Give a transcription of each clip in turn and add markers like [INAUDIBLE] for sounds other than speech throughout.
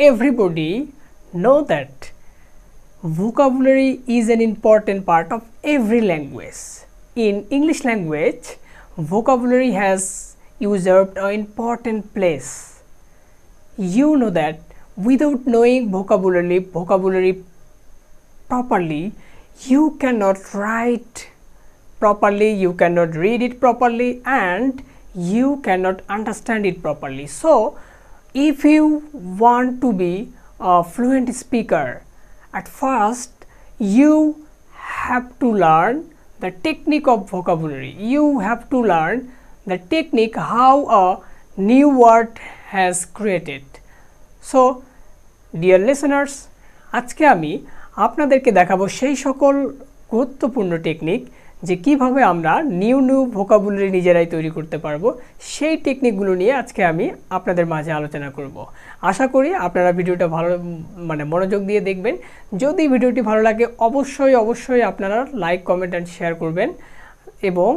everybody know that vocabulary is an important part of every language in english language vocabulary has usurped an important place you know that without knowing vocabulary vocabulary properly you cannot write properly you cannot read it properly and you cannot understand it properly so if you want to be a fluent speaker at first you have to learn the technique of vocabulary you have to learn the technique how a new word has created so dear listeners আজকে আমি আপনাদেরকে দেখাবো সেই সকল গুরুত্বপূর্ণ technique যে কিভাবে আমরা নিউ নিউ ভোকাবুলারি নিজেরাই তৈরি করতে পারবো সেই টেকনিকগুলো নিয়ে আজকে আমি আপনাদের মাঝে আলোচনা করব আশা করি আপনারা ভিডিওটা ভালো মানে মনোযোগ দিয়ে দেখবেন যদি ভিডিওটি ভালো লাগে অবশ্যই অবশ্যই আপনারা লাইক কমেন্ট অ্যান্ড শেয়ার করবেন এবং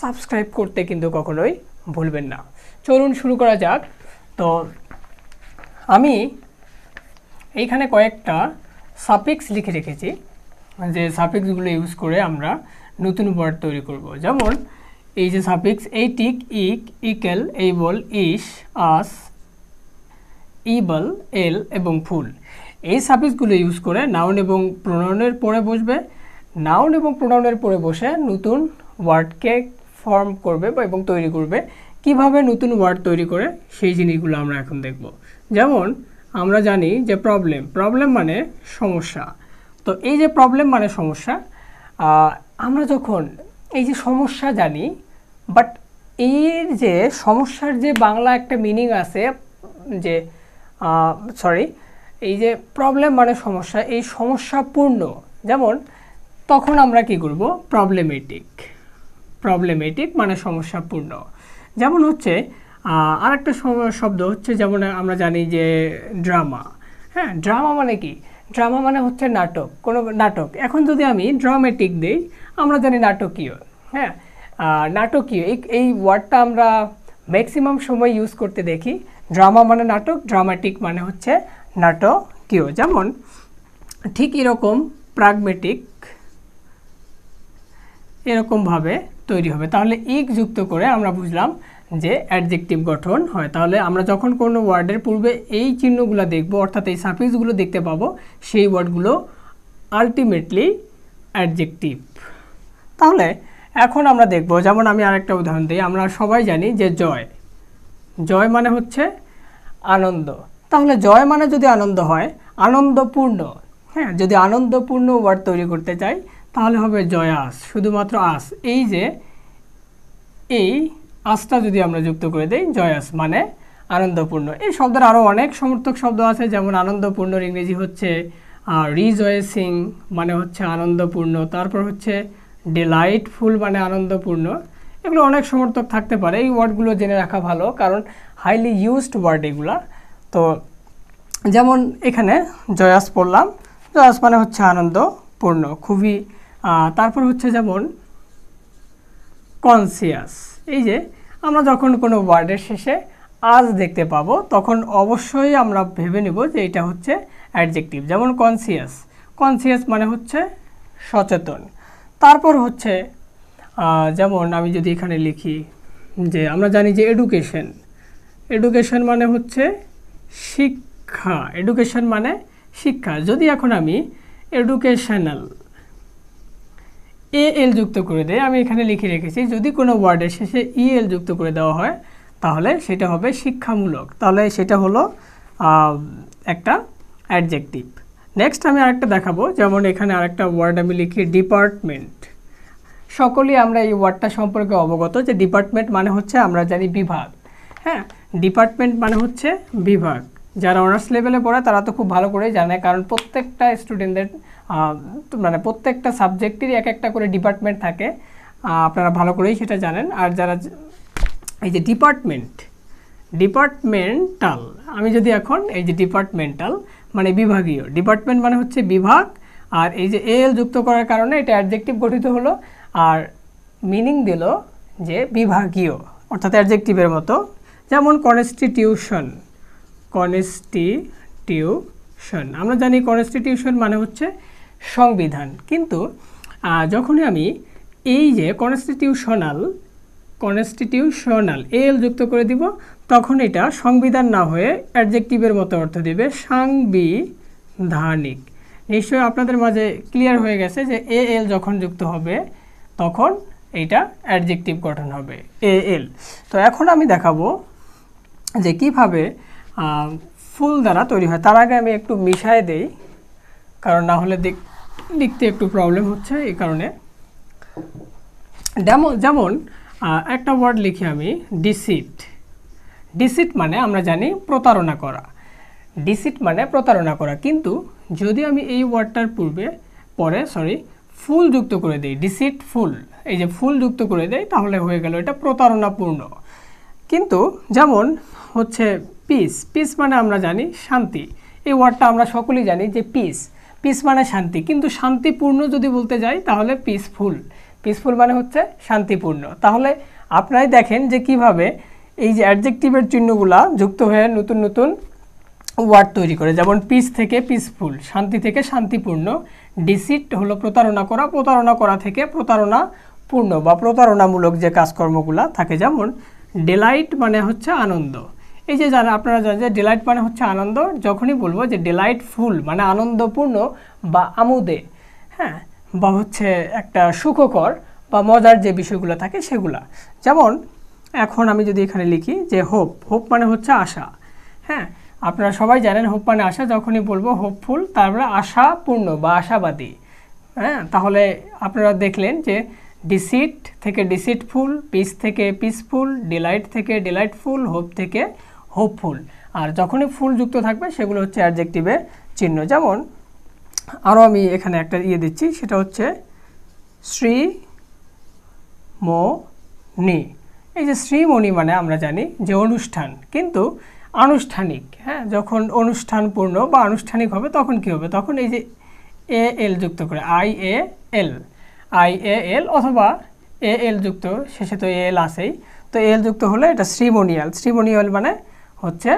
সাবস্ক্রাইব করতে কিন্তু কখনোই ভুলবেন না চলুন শুরু করা যাক তো আমি এইখানে কয়েকটা সাপিক্স লিখে রেখেছি যে সাপিক্সগুলো ইউজ করে আমরা নতুন ওয়ার্ড তৈরি করব যেমন এই যে suffix atic ic ical able ish ous ible al এবং ফুল এই সাফিক্সগুলো ইউজ করে নাউন এবং প্রণয়নের পরে বসবে নাউন এবং প্রণয়নের পরে বসে নতুন ওয়ার্ডকে ফর্ম করবে বা এবং তৈরি করবে কিভাবে নতুন ওয়ার্ড তৈরি করে সেই জিনিসগুলো আমরা এখন দেখব যেমন আমরা জানি যে প্রবলেম প্রবলেম মানে সমস্যা তো এই যে প্রবলেম মানে সমস্যা আমরা যখন এই যে সমস্যা জানি বাট এর যে সমস্যার যে বাংলা একটা মিনিং আছে যে সরি এই যে প্রবলেম মানে সমস্যা এই সমস্যাপূর্ণ যেমন তখন আমরা কি করব প্রবলেমেটিক প্রবলেমেটিক মানে সমস্যাপূর্ণ যেমন হচ্ছে আর একটা শব্দ হচ্ছে যেমন আমরা জানি যে ড্রামা হ্যাঁ ড্রামা মানে কি ড্রামা মানে হচ্ছে নাটক কোনো নাটক এখন যদি আমি ড্রামেটিক দিই আমরা জানি নাটকীয় হ্যাঁ নাটকীয় এই ওয়ার্ডটা আমরা ম্যাক্সিমাম সময় ইউজ করতে দেখি ড্রামা মানে নাটক ড্রামাটিক মানে হচ্ছে নাটকীয় যেমন ঠিক এরকম প্রাগমেটিক এরকমভাবে তৈরি হবে তাহলে ইক যুক্ত করে আমরা বুঝলাম যে অ্যাডজেক্টিভ গঠন হয় তাহলে আমরা যখন কোনো ওয়ার্ডের পূর্বে এই চিহ্নগুলো দেখব অর্থাৎ এই সার্ফিসগুলো দেখতে পাবো সেই ওয়ার্ডগুলো আলটিমেটলি অ্যাডজেক্টিভ তাহলে এখন আমরা দেখব যেমন আমি আরেকটা উদাহরণ দিই আমরা সবাই জানি যে জয় জয় মানে হচ্ছে আনন্দ তাহলে জয় মানে যদি আনন্দ হয় আনন্দপূর্ণ হ্যাঁ যদি আনন্দপূর্ণ ওয়ার্ড তৈরি করতে চাই তাহলে হবে জয় আস শুধুমাত্র আস এই যে এই আসটা যদি আমরা যুক্ত করে দিই জয় আস মানে আনন্দপূর্ণ এই শব্দের আরও অনেক সমর্থক শব্দ আছে যেমন আনন্দপূর্ণর ইংরেজি হচ্ছে রিজয়েসিং মানে হচ্ছে আনন্দপূর্ণ তারপর হচ্ছে ডিলাইটফুল মানে আনন্দপূর্ণ এগুলো অনেক সমর্থক থাকতে পারে এই ওয়ার্ডগুলো জেনে রাখা ভালো কারণ হাইলি ইউজড ওয়ার্ড এগুলো তো যেমন এখানে জয়াস পড়লাম জয়াস মানে হচ্ছে আনন্দপূর্ণ খুবই তারপর হচ্ছে যেমন কনসিয়াস এই যে আমরা যখন কোনো ওয়ার্ডের শেষে আজ দেখতে পাবো তখন অবশ্যই আমরা ভেবে নেব যে এটা হচ্ছে অ্যাডজেক্টিভ যেমন কনসিয়াস কনসিয়াস মানে হচ্ছে সচেতন তারপর হচ্ছে যেমন আমি যদি এখানে লিখি যে আমরা জানি যে এডুকেশন এডুকেশন মানে হচ্ছে শিক্ষা এডুকেশন মানে শিক্ষা যদি এখন আমি এডুকেশনাল এ এল যুক্ত করে দেয় আমি এখানে লিখে রেখেছি যদি কোনো ওয়ার্ডের শেষে ই e এল যুক্ত করে দেওয়া হয় তাহলে সেটা হবে শিক্ষামূলক তাহলে সেটা হলো একটা অ্যাডজেক্টিভ নেক্সট আমি আরেকটা দেখাবো যেমন এখানে আরেকটা ওয়ার্ড আমি লিখি ডিপার্টমেন্ট সকলেই আমরা এই ওয়ার্ডটা সম্পর্কে অবগত যে ডিপার্টমেন্ট মানে হচ্ছে আমরা জানি বিভাগ হ্যাঁ ডিপার্টমেন্ট মানে হচ্ছে বিভাগ যারা অনার্স লেভেলে পড়ে তারা তো খুব ভালো করেই জানে কারণ প্রত্যেকটা স্টুডেন্টদের মানে প্রত্যেকটা সাবজেক্টেরই এক একটা করে ডিপার্টমেন্ট থাকে আপনারা ভালো করেই সেটা জানেন আর যারা এই যে ডিপার্টমেন্ট ডিপার্টমেন্টাল আমি যদি এখন এই যে ডিপার্টমেন্টাল মানে বিভাগীয় ডিপার্টমেন্ট মানে হচ্ছে বিভাগ আর এই যে এল যুক্ত করার কারণে এটা অ্যাডজেক্টিভ গঠিত হলো আর মিনিং দিল যে বিভাগীয় অর্থাৎ অ্যাডজেক্টিভের মতো যেমন কনস্টিটিউশন কনস্টিটিউশন আমরা জানি কনস্টিটিউশন মানে হচ্ছে সংবিধান কিন্তু যখনই আমি এই যে কনস্টিটিউশনাল কনস্টিটিউশনাল এল যুক্ত করে দিব তখন এটা সংবিধান না হয়ে অ্যাডজেক্টিভের মতো অর্থ দেবে সাংবিধানিক নিশ্চয়ই আপনাদের মাঝে ক্লিয়ার হয়ে গেছে যে এ এল যখন যুক্ত হবে তখন এইটা অ্যাডজেক্টিভ গঠন হবে এ এল তো এখন আমি দেখাবো যে কিভাবে ফুল দ্বারা তৈরি হয় তার আগে আমি একটু মিশায় দেই কারণ না হলে লিখতে একটু প্রবলেম হচ্ছে এই কারণে যেমন একটা ওয়ার্ড লিখি আমি ডিসিট ডিসিট মানে আমরা জানি প্রতারণা করা ডিসিট মানে প্রতারণা করা কিন্তু যদি আমি এই ওয়ার্ডটার পূর্বে পরে সরি ফুল যুক্ত করে দিই ডিসিট ফুল এই যে ফুল যুক্ত করে দেয় তাহলে হয়ে গেল এটা প্রতারণাপূর্ণ কিন্তু যেমন হচ্ছে পিস পিস মানে আমরা জানি শান্তি এই ওয়ার্ডটা আমরা সকলেই জানি যে পিস পিস মানে শান্তি কিন্তু শান্তিপূর্ণ যদি বলতে যাই তাহলে পিসফুল পিসফুল মানে হচ্ছে শান্তিপূর্ণ তাহলে আপনারাই দেখেন যে কিভাবে এই যে অ্যাডজেক্টিভের চিহ্নগুলা যুক্ত হয়ে নতুন নতুন ওয়ার্ড তৈরি করে যেমন পিস থেকে পিসফুল শান্তি থেকে শান্তিপূর্ণ ডিসিট হলো প্রতারণা করা প্রতারণা করা থেকে প্রতারণা পূর্ণ বা প্রতারণামূলক যে কাজকর্মগুলা থাকে যেমন ডেলাইট মানে হচ্ছে আনন্দ এই যে জানা আপনারা জানেন যে ডেলাইট মানে হচ্ছে আনন্দ যখনই বলবো যে ডেলাইট ফুল মানে আনন্দপূর্ণ বা আমোদে হ্যাঁ বা হচ্ছে একটা সুখকর বা মজার যে বিষয়গুলো থাকে সেগুলা যেমন এখন আমি যদি এখানে লিখি যে হোপ হোপ মানে হচ্ছে আশা হ্যাঁ আপনারা সবাই জানেন হোপ মানে আশা যখনই বলবো হোপফুল তারপরে আশাপূর্ণ বা আশাবাদী হ্যাঁ তাহলে আপনারা দেখলেন যে ডিসিট থেকে ডিসিটফুল পিস থেকে পিসফুল ডিলাইট থেকে ডিলাইটফুল হোপ থেকে হোপফুল আর যখনই ফুল যুক্ত থাকবে সেগুলো হচ্ছে অ্যাডজেক্টিভের চিহ্ন যেমন আরও আমি এখানে একটা ইয়ে দিচ্ছি সেটা হচ্ছে শ্রী মো নি এই যে শ্রীমণি মানে আমরা জানি যে অনুষ্ঠান কিন্তু আনুষ্ঠানিক হ্যাঁ যখন অনুষ্ঠানপূর্ণ বা আনুষ্ঠানিক হবে তখন কি হবে তখন এই যে এ এল যুক্ত করে I A L I A এল অথবা এ এল যুক্ত শেষে তো এ এল আসেই তো এল যুক্ত হলে এটা শ্রীমণিয়াল শ্রীমণিয়াল মানে হচ্ছে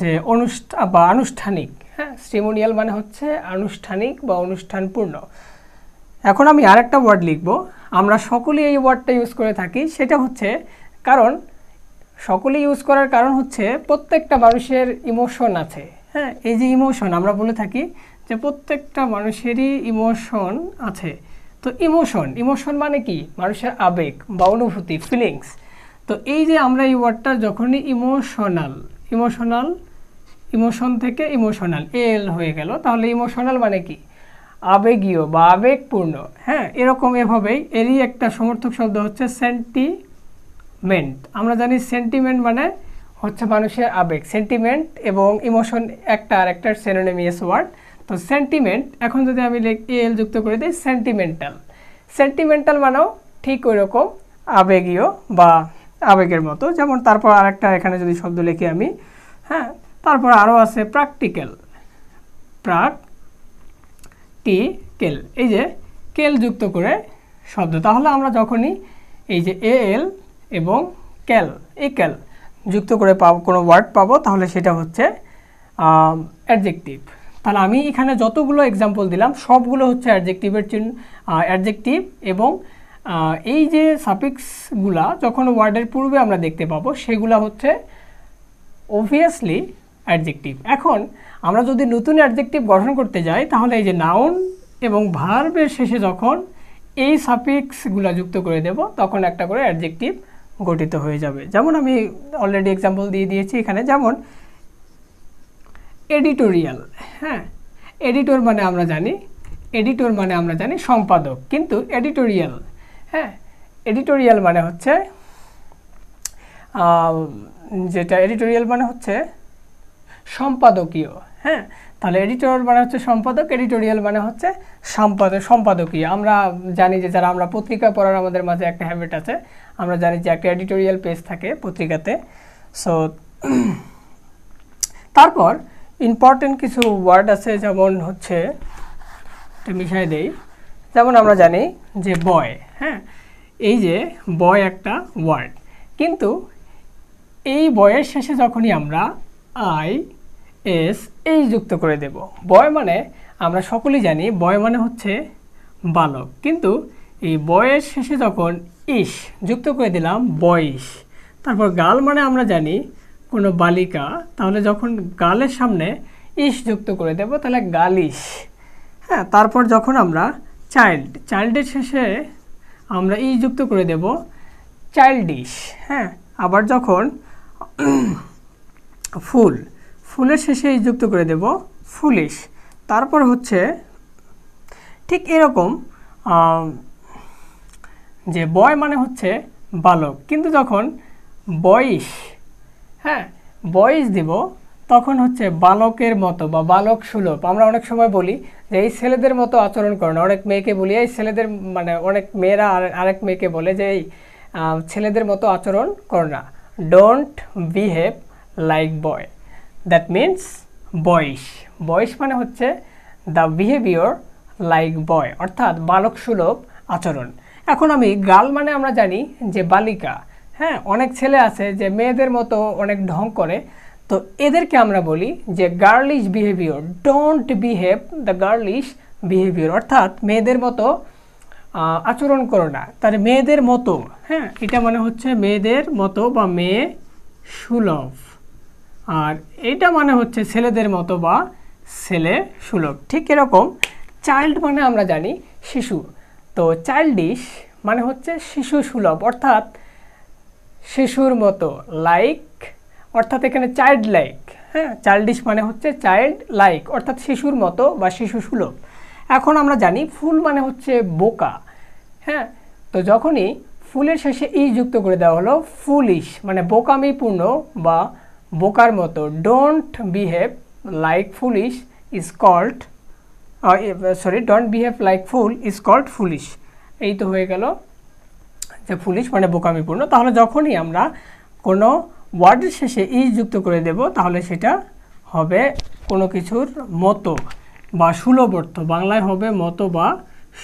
যে অনুষ্ঠান বা আনুষ্ঠানিক হ্যাঁ শ্রীমণিয়াল মানে হচ্ছে আনুষ্ঠানিক বা অনুষ্ঠানপূর্ণ এখন আমি আরেকটা ওয়ার্ড লিখব আমরা সকলে এই ওয়ার্ডটা ইউজ করে থাকি সেটা হচ্ছে কারণ সকলে ইউজ করার কারণ হচ্ছে প্রত্যেকটা মানুষের ইমোশন আছে হ্যাঁ এই যে ইমোশন আমরা বলে থাকি যে প্রত্যেকটা মানুষেরই ইমোশন আছে তো ইমোশন ইমোশন মানে কি মানুষের আবেগ বা অনুভূতি ফিলিংস তো এই যে আমরা এই ওয়ার্ডটা যখনই ইমোশনাল ইমোশনাল ইমোশন থেকে ইমোশনাল এল হয়ে গেল তাহলে ইমোশনাল মানে কি আবেগীয় বা আবেগপূর্ণ হ্যাঁ এরকম এভাবেই এরই একটা সমর্থক শব্দ হচ্ছে সেন্টিমেন্ট আমরা জানি সেন্টিমেন্ট মানে হচ্ছে মানুষের আবেগ সেন্টিমেন্ট এবং ইমোশন একটা আর একটা সেনোনেমিয়াস ওয়ার্ড তো সেন্টিমেন্ট এখন যদি আমি এল যুক্ত করে দিই সেন্টিমেন্টাল সেন্টিমেন্টাল মানেও ঠিক ওই রকম আবেগীয় বা আবেগের মতো যেমন তারপর আরেকটা এখানে যদি শব্দ লিখি আমি হ্যাঁ তারপর আরও আছে প্র্যাকটিক্যাল প্রাক টি কেল এই যে কেল যুক্ত করে শব্দ তাহলে আমরা যখনই এই যে এ এল এবং ক্যাল এই ক্যাল যুক্ত করে পাবো কোনো ওয়ার্ড পাবো তাহলে সেটা হচ্ছে অ্যাডজেক্টিভ তাহলে আমি এখানে যতগুলো এক্সাম্পল দিলাম সবগুলো হচ্ছে অ্যাডজেক্টিভের চিহ্ন অ্যাডজেক্টিভ এবং এই যে সাপিক্সগুলা যখন ওয়ার্ডের পূর্বে আমরা দেখতে পাবো সেগুলো হচ্ছে অভিয়াসলি অ্যাডজেক্টিভ এখন আমরা যদি নতুন অ্যাডজেক্টিভ গঠন করতে যাই তাহলে এই যে নাউন এবং ভার্বের শেষে যখন এই সাফিক্সগুলো যুক্ত করে দেব তখন একটা করে অ্যাডজেক্টিভ গঠিত হয়ে যাবে যেমন আমি অলরেডি এক্সাম্পল দিয়ে দিয়েছি এখানে যেমন এডিটোরিয়াল হ্যাঁ এডিটর মানে আমরা জানি এডিটর মানে আমরা জানি সম্পাদক কিন্তু এডিটোরিয়াল হ্যাঁ এডিটোরিয়াল মানে হচ্ছে যেটা এডিটোরিয়াল মানে হচ্ছে সম্পাদকীয় হ্যাঁ তাহলে এডিটর মানে হচ্ছে সম্পাদক এডিটোরিয়াল মানে হচ্ছে সম্পাদক সম্পাদকীয় আমরা জানি যে যারা আমরা পত্রিকা পড়ার আমাদের মাঝে একটা হ্যাবিট আছে আমরা জানি যে একটা এডিটোরিয়াল পেজ থাকে পত্রিকাতে সো [CLEARS THROAT] তারপর ইম্পর্টেন্ট কিছু ওয়ার্ড আছে যেমন হচ্ছে মিশাই দেই যেমন আমরা জানি যে বয় হ্যাঁ এই যে বয় একটা ওয়ার্ড কিন্তু এই বয়ের শেষে যখনই আমরা আই এস এই যুক্ত করে দেব বয় মানে আমরা সকলেই জানি বয় মানে হচ্ছে বালক কিন্তু এই বয়ের শেষে যখন ইস যুক্ত করে দিলাম বয়স তারপর গাল মানে আমরা জানি কোনো বালিকা তাহলে যখন গালের সামনে ইস যুক্ত করে দেব তাহলে গালিশ হ্যাঁ তারপর যখন আমরা চাইল্ড চাইল্ডের শেষে আমরা ই যুক্ত করে দেব চাইল্ডিশ হ্যাঁ আবার যখন ফুল ফুলের শেষে যুক্ত করে দেব ফুলিশ তারপর হচ্ছে ঠিক এরকম যে বয় মানে হচ্ছে বালক কিন্তু যখন বয়স হ্যাঁ বয়স দিব তখন হচ্ছে বালকের মতো বা বালক সুলভ আমরা অনেক সময় বলি যে এই ছেলেদের মতো আচরণ করে না অনেক মেয়েকে বলি এই ছেলেদের মানে অনেক মেয়েরা আরেক মেয়েকে বলে যে এই ছেলেদের মতো আচরণ করে না don't behave like boy that means বয়স বয়স মানে হচ্ছে দ্য বিহেভিয়র লাইক বয় অর্থাৎ বালক সুলভ আচরণ এখন আমি গার্ল মানে আমরা জানি যে বালিকা হ্যাঁ অনেক ছেলে আছে যে মেয়েদের মতো অনেক ঢং করে তো এদেরকে আমরা বলি যে girlish behaviour don't behave the girlish behaviour অর্থাৎ মেয়েদের মতো আচরণ করো না তার মেয়েদের মতো হ্যাঁ এটা মানে হচ্ছে মেয়েদের মতো বা মেয়ে সুলভ আর এটা মানে হচ্ছে ছেলেদের মতো বা ছেলে সুলভ ঠিক এরকম চাইল্ড মানে আমরা জানি শিশু তো চাইল্ডিশ মানে হচ্ছে শিশু সুলভ অর্থাৎ শিশুর মতো লাইক অর্থাৎ এখানে চাইল্ড লাইক হ্যাঁ চাইল্ডিশ মানে হচ্ছে চাইল্ড লাইক অর্থাৎ শিশুর মতো বা শিশু সুলভ এখন আমরা জানি ফুল মানে হচ্ছে বোকা হ্যাঁ তো যখনই ফুলের শেষে ই যুক্ত করে দেওয়া হলো ফুলিশ মানে বোকামিপূর্ণ বা বোকার মতো don't behave like foolish is called sorry don't behave like fool is called foolish এই তো হয়ে গেল যে ফুলিশ মানে বোকামিপূর্ণ তাহলে যখনই আমরা কোনো ওয়ার্ডের শেষে ইজ যুক্ত করে দেব তাহলে সেটা হবে কোনো কিছুর মতো বা সুলভ অর্থ বাংলায় হবে মতো বা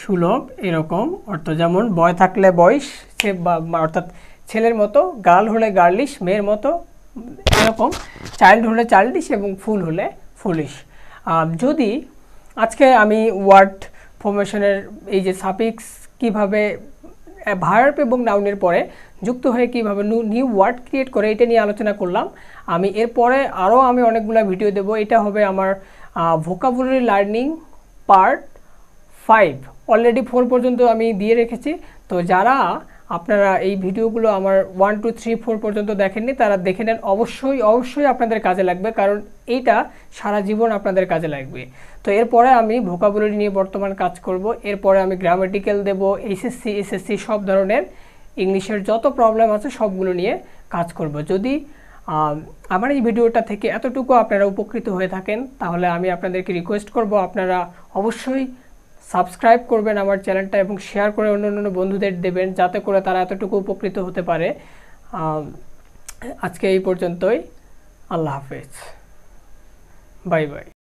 সুলভ এরকম অর্থ যেমন বয় থাকলে বয়স সে বা অর্থাৎ ছেলের মতো গার্ল হলে গার্লিশ মেয়ের মতো এরকম চাইল্ড হলে চাইল্ডিশ এবং ফুল হলে ফুলিশ যদি আজকে আমি ওয়ার্ড ফর্মেশনের এই যে সাপিক্স কিভাবে ভার্প এবং নাউনের পরে যুক্ত হয়ে কীভাবে নিউ ওয়ার্ড ক্রিয়েট করে এটা নিয়ে আলোচনা করলাম আমি এরপরে আরও আমি অনেকগুলো ভিডিও দেব এটা হবে আমার vocabulary learning part five already four পর্যন্ত আমি দিয়ে রেখেছি তো যারা আপনারা এই ভিডিওগুলো আমার ওয়ান টু থ্রি ফোর পর্যন্ত দেখেননি তারা দেখে নেন অবশ্যই অবশ্যই আপনাদের কাজে লাগবে কারণ এইটা সারা জীবন আপনাদের কাজে লাগবে তো এরপরে আমি ভোকাবুলারি নিয়ে বর্তমান কাজ করব এরপরে আমি গ্রামেটিক্যাল দেব এসএসসি এসএসসি সব ধরনের ইংলিশের যত প্রবলেম আছে সবগুলো নিয়ে কাজ করব যদি আমার এই ভিডিওটা থেকে এতটুকু আপনারা উপকৃত হয়ে থাকেন তাহলে আমি আপনাদেরকে রিকোয়েস্ট করব আপনারা অবশ্যই সাবস্ক্রাইব করবেন আমার চ্যানেলটা এবং শেয়ার করে অন্য অন্য বন্ধুদের দেবেন যাতে করে তারা এতটুকু উপকৃত হতে পারে আজকে এই পর্যন্তই আল্লাহ হাফেজ বাই বাই